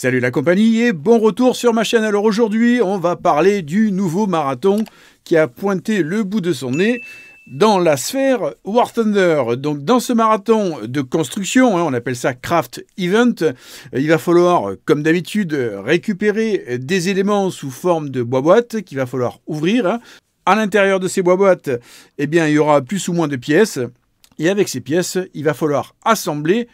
Salut la compagnie et bon retour sur ma chaîne. Alors aujourd'hui, on va parler du nouveau marathon qui a pointé le bout de son nez dans la sphère War Thunder. Donc dans ce marathon de construction, hein, on appelle ça Craft Event, euh, il va falloir, comme d'habitude, récupérer des éléments sous forme de bois-boîte qu'il va falloir ouvrir. Hein. À l'intérieur de ces bois-boîtes, eh bien, il y aura plus ou moins de pièces. Et avec ces pièces, il va falloir assembler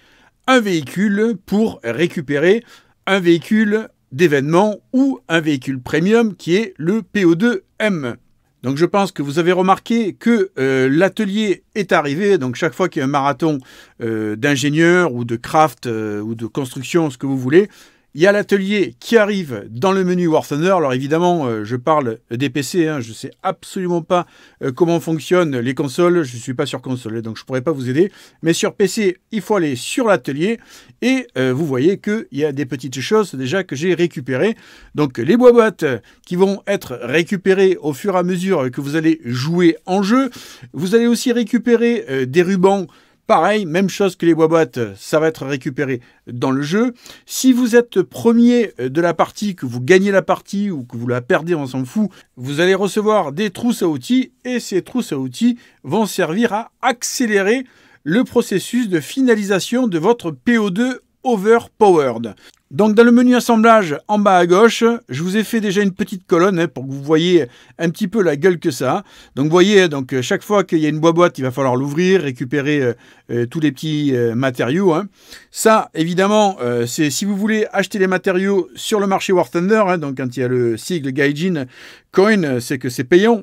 un véhicule pour récupérer un véhicule d'événement ou un véhicule premium qui est le PO2M. Donc je pense que vous avez remarqué que euh, l'atelier est arrivé, donc chaque fois qu'il y a un marathon d'ingénieur d'ingénieurs ou de craft euh, ou de construction, ce que vous voulez, il y a l'atelier qui arrive dans le menu War Thunder. Alors évidemment, euh, je parle des PC. Hein. je ne sais absolument pas euh, comment fonctionnent les consoles. Je ne suis pas sur console, donc je ne pourrais pas vous aider. Mais sur PC, il faut aller sur l'atelier. Et euh, vous voyez qu'il y a des petites choses déjà que j'ai récupérées. Donc les boîtes qui vont être récupérées au fur et à mesure que vous allez jouer en jeu. Vous allez aussi récupérer des rubans Pareil, même chose que les boîtes, euh, ça va être récupéré dans le jeu. Si vous êtes premier euh, de la partie, que vous gagnez la partie ou que vous la perdez, on s'en fout, vous allez recevoir des trousses à outils et ces trousses à outils vont servir à accélérer le processus de finalisation de votre PO2 overpowered. Donc dans le menu assemblage en bas à gauche, je vous ai fait déjà une petite colonne hein, pour que vous voyez un petit peu la gueule que ça Donc vous voyez, hein, donc, euh, chaque fois qu'il y a une boîte, il va falloir l'ouvrir, récupérer euh, euh, tous les petits matériaux. Hein. Ça, évidemment, c'est si vous voulez acheter les matériaux sur le marché War Thunder, donc quand il y a le sigle Gaijin Coin, c'est que c'est payant.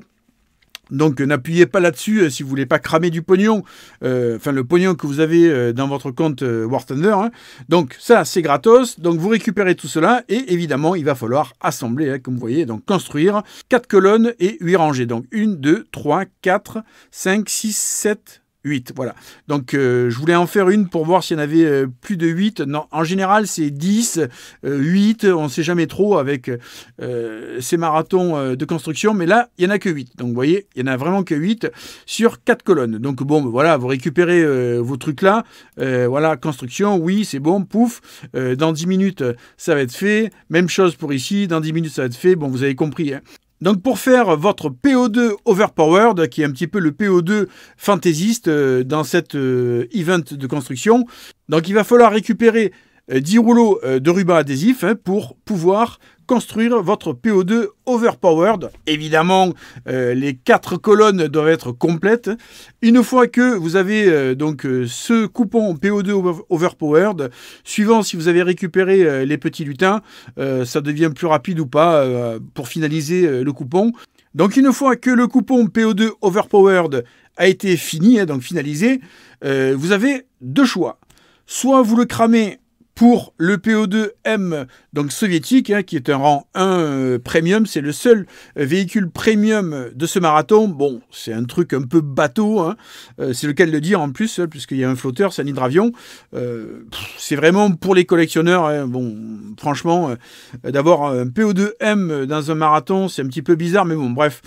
Donc n'appuyez pas là-dessus euh, si vous voulez pas cramer du pognon, euh, enfin le pognon que vous avez euh, dans votre compte War Thunder. Hein. Donc ça c'est gratos, donc vous récupérez tout cela et évidemment il va falloir assembler, hein, comme vous voyez, donc construire 4 colonnes et 8 rangées. Donc 1, 2, 3, 4, 5, 6, 7, 8, voilà. Donc euh, je voulais en faire une pour voir s'il y en avait euh, plus de 8. Non, en général, c'est 10, 8, euh, on ne sait jamais trop avec ces marathons de construction, mais là, il n'y en a que 8. Donc vous voyez, il n'y en a vraiment que 8 sur 4 colonnes. Donc bon, ben voilà, vous récupérez vos trucs là. voilà, construction, oui, c'est bon, pouf. dans 10 minutes, ça va être fait. Même chose pour ici, dans 10 minutes, ça va être fait. Bon, vous avez compris. Hein. Donc pour faire votre PO2 Overpowered, qui est un petit peu le PO2 fantaisiste euh, dans cet euh, event de construction, donc il va falloir récupérer 10 euh, rouleaux de ruban adhésif hein, pour pouvoir construire votre PO2 overpowered. Évidemment, euh, les quatre colonnes doivent être complètes. Une fois que vous avez euh, donc euh, ce coupon PO2 overpowered, suivant si vous avez récupéré les petits lutins, ça devient plus rapide ou pas pour finaliser le coupon. Donc une fois que le coupon PO2 overpowered a été fini, hein, donc finalisé, vous avez deux choix. Soit vous le cramez pour le PO2M donc soviétique, hein, qui est un rang 1 euh, premium. C'est le seul euh, véhicule premium de ce marathon. Bon, c'est un truc un peu bateau, hein. euh, c'est le cas de le dire en plus, hein, puisqu'il y a un flotteur, c'est un hydravion. c'est vraiment pour les collectionneurs. Bon, franchement, d'avoir un PO2M dans un marathon, c'est un petit peu bizarre, mais bon, bref.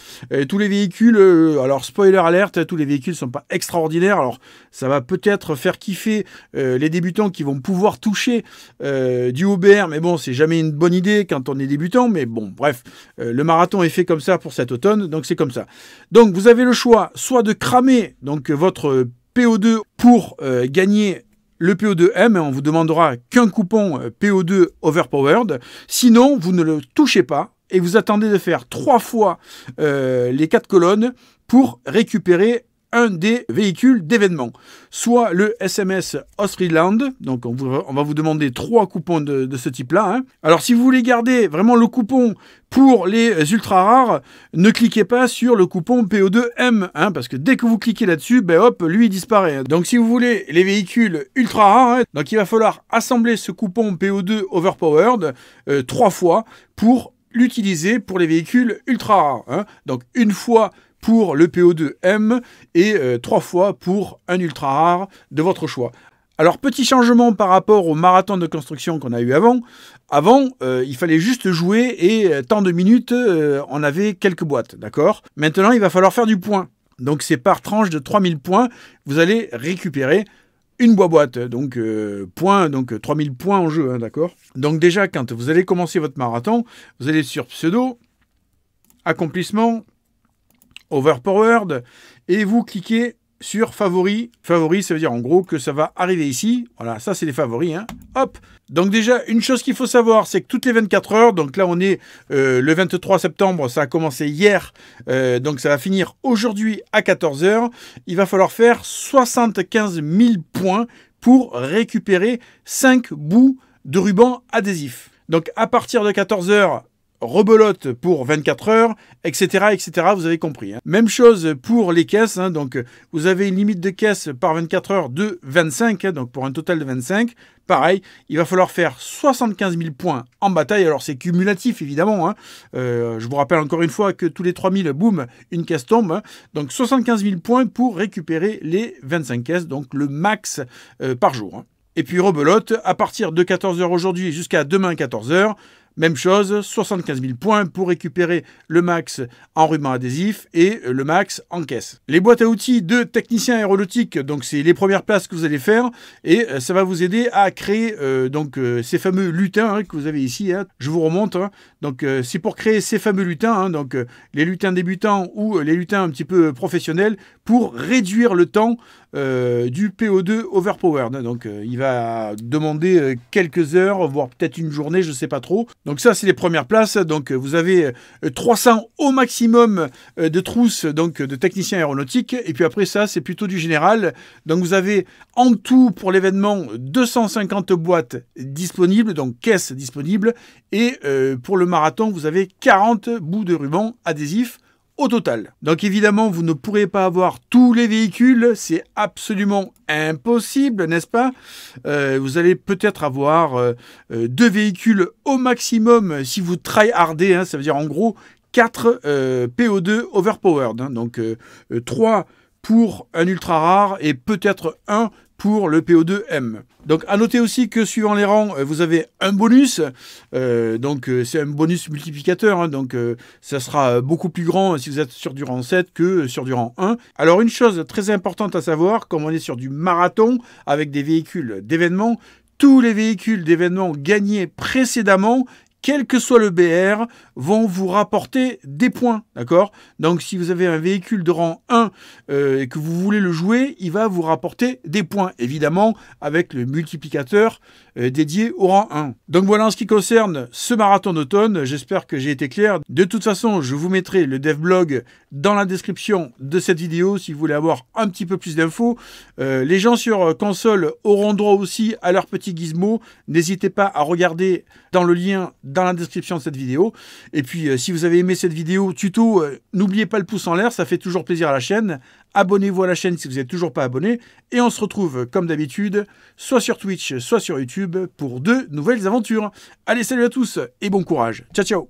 tous les véhicules, alors spoiler alerte, tous les véhicules ne sont pas extraordinaires. Alors, ça va peut-être faire kiffer les débutants qui vont pouvoir toucher euh, du Uber, mais bon, c'est jamais une bonne idée quand on est débutant, mais bon, bref, euh, le marathon est fait comme ça pour cet automne, donc c'est comme ça. Donc vous avez le choix soit de cramer donc votre PO2 pour euh, gagner le PO2M, on vous demandera qu'un coupon PO2 Overpowered, sinon vous ne le touchez pas et vous attendez de faire trois fois les quatre colonnes pour récupérer un des véhicules d'événement, soit le SMS Land. Donc on, on, va vous demander trois coupons de, ce type-là. Hein. Alors si vous voulez garder vraiment le coupon pour les ultra rares, ne cliquez pas sur le coupon PO2M, hein, parce que dès que vous cliquez là-dessus, ben hop, lui disparaît. Hein. Donc si vous voulez les véhicules ultra rares, donc il va falloir assembler ce coupon PO2 overpowered euh, trois fois pour l'utiliser pour les véhicules ultra rares. Donc une fois pour le PO2M et euh, trois fois pour un ultra rare de votre choix. Alors petit changement par rapport au marathon de construction qu'on a eu avant. Avant, euh, il fallait juste jouer et euh, tant de minutes, on avait quelques boîtes, d'accord Maintenant, il va falloir faire du point. Donc c'est par tranche de 3000 points, vous allez récupérer une boîte, donc point, donc 3000 points en jeu, hein, d'accord Donc déjà, quand vous allez commencer votre marathon, vous allez sur pseudo, accomplissement, overpowered, et vous cliquez sur favoris. Favoris, ça veut dire en gros que ça va arriver ici. Voilà, ça c'est les favoris. Hein. Hop Donc déjà, une chose qu'il faut savoir, c'est que toutes les 24 heures, donc là on est euh, le 23 septembre, ça a commencé hier, euh, donc ça va finir aujourd'hui à 14 heures. il va falloir faire 75 000 points pour récupérer 5 bouts de ruban adhésif. Donc à partir de 14 heures, rebelote pour 24 heures, etc. etc. vous avez compris. Hein. Même chose pour les caisses. Hein, donc, vous avez une limite de caisse par 24 heures de 25, hein, donc pour un total de 25. Pareil, il va falloir faire 75 000 points en bataille. Alors, c'est cumulatif, évidemment. Euh, je vous rappelle encore une fois que tous les 3000, boum, une caisse tombe. Donc, 75 000 points pour récupérer les 25 caisses, donc le max euh, par jour. Et puis rebelote, à partir de 14 heures aujourd'hui jusqu'à demain 14h, même chose, 75 000 points pour récupérer le max en ruban adhésif et le max en caisse. Les boîtes à outils de technicien aéronautique, donc c'est les premières places que vous allez faire et euh, ça va vous aider à créer euh, donc euh, ces fameux lutins hein, que vous avez ici. Hein. Je vous remonte. Hein. Donc c'est pour créer ces fameux lutins, donc les lutins débutants ou les lutins un petit peu professionnels pour réduire le temps euh, du PO2 overpowered. Donc euh, il va demander euh, quelques heures, voire peut-être une journée, je ne sais pas trop. Donc ça, c'est les premières places. Donc vous avez 300 au maximum de trousses donc, de techniciens aéronautiques. Et puis après ça, c'est plutôt du général. Donc vous avez en tout pour l'événement 250 boîtes disponibles, donc caisses disponibles. Et pour le marathon, vous avez 40 bouts de ruban adhésifs au total. Donc évidemment, vous ne pourrez pas avoir tous les véhicules, c'est absolument impossible, n'est-ce pas euh, Vous allez peut-être avoir euh, euh, deux véhicules au maximum si vous tryhardez, hein. ça veut dire en gros 4 PO2 overpowered, hein. donc 3 pour un ultra rare et peut-être un pour le PO2M. Donc à noter aussi que suivant les rangs, euh, vous avez un bonus. Euh, donc euh, c'est un bonus multiplicateur. Hein. donc ça sera beaucoup plus grand si vous êtes sur du rang 7 que sur du rang 1. Alors une chose très importante à savoir, comme on est sur du marathon avec des véhicules d'événements, tous les véhicules d'événements gagnés précédemment quel que soit le BR, vont vous rapporter des points. D'accord Donc si vous avez un véhicule de rang 1 euh, et que vous voulez le jouer, il va vous rapporter des points, évidemment, avec le multiplicateur euh, dédié au rang 1. Donc voilà en ce qui concerne ce marathon d'automne. J'espère que j'ai été clair. De toute façon, je vous mettrai le dev blog dans la description de cette vidéo si vous voulez avoir un petit peu plus d'infos. Euh, les gens sur console auront droit aussi à leur petit gizmo. N'hésitez pas à regarder dans le lien de dans la description de cette vidéo. Et puis, euh, si vous avez aimé cette vidéo tuto, euh, n'oubliez pas le pouce en l'air, ça fait toujours plaisir à la chaîne. Abonnez-vous à la chaîne si vous n'êtes toujours pas abonné. Et on se retrouve, comme d'habitude, soit sur Twitch, soit sur YouTube, pour deux nouvelles aventures. Allez, salut à tous et bon courage. Ciao, ciao